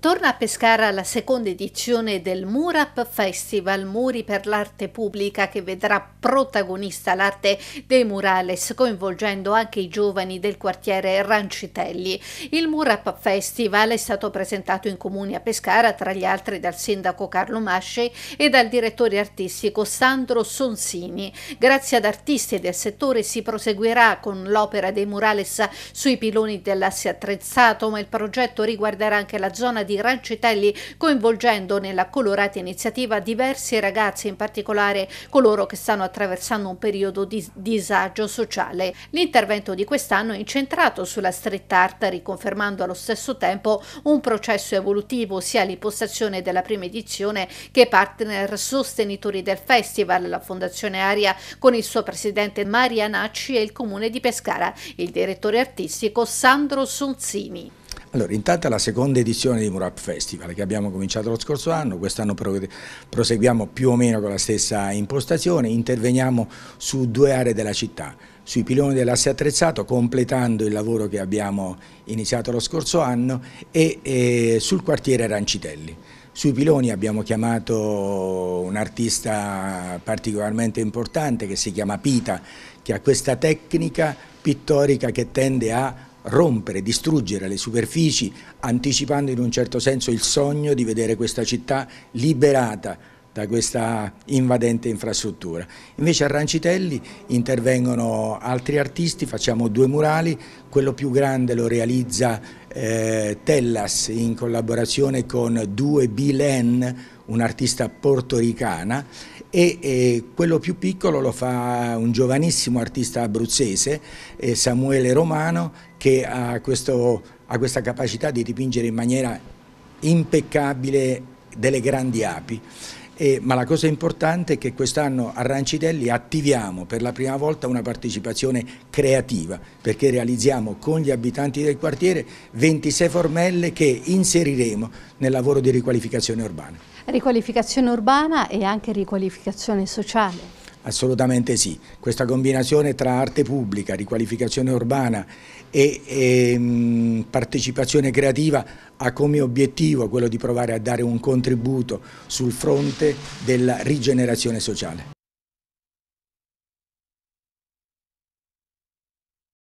Torna a Pescara la seconda edizione del Murap Festival, Muri per l'arte pubblica, che vedrà protagonista l'arte dei murales, coinvolgendo anche i giovani del quartiere Rancitelli. Il Murap Festival è stato presentato in comune a Pescara, tra gli altri dal sindaco Carlo Masci e dal direttore artistico Sandro Sonsini. Grazie ad artisti del settore si proseguirà con l'opera dei murales sui piloni dell'asse attrezzato, ma il progetto riguarderà anche la zona di Rancitelli, coinvolgendo nella colorata iniziativa diversi ragazzi, in particolare coloro che stanno attraversando un periodo di disagio sociale. L'intervento di quest'anno è incentrato sulla street art, riconfermando allo stesso tempo un processo evolutivo, sia l'impostazione della prima edizione che partner sostenitori del festival, la Fondazione Aria con il suo presidente Maria Nacci e il Comune di Pescara, il direttore artistico Sandro Sonzini. Allora, intanto la seconda edizione di Murap Festival che abbiamo cominciato lo scorso anno, quest'anno proseguiamo più o meno con la stessa impostazione, interveniamo su due aree della città, sui piloni dell'asse attrezzato completando il lavoro che abbiamo iniziato lo scorso anno e, e sul quartiere Rancitelli. Sui piloni abbiamo chiamato un artista particolarmente importante che si chiama Pita, che ha questa tecnica pittorica che tende a rompere, distruggere le superfici, anticipando in un certo senso il sogno di vedere questa città liberata da questa invadente infrastruttura. Invece a Rancitelli intervengono altri artisti, facciamo due murali, quello più grande lo realizza eh, Tellas in collaborazione con 2B Len, un'artista portoricana e eh, quello più piccolo lo fa un giovanissimo artista abruzzese, eh, Samuele Romano, che ha, questo, ha questa capacità di dipingere in maniera impeccabile delle grandi api. E, ma la cosa importante è che quest'anno a Rancidelli attiviamo per la prima volta una partecipazione creativa perché realizziamo con gli abitanti del quartiere 26 formelle che inseriremo nel lavoro di riqualificazione urbana. Riqualificazione urbana e anche riqualificazione sociale. Assolutamente sì, questa combinazione tra arte pubblica, riqualificazione urbana e, e ehm, mh, partecipazione creativa ha come obiettivo quello di provare a dare un contributo sul fronte della rigenerazione sociale.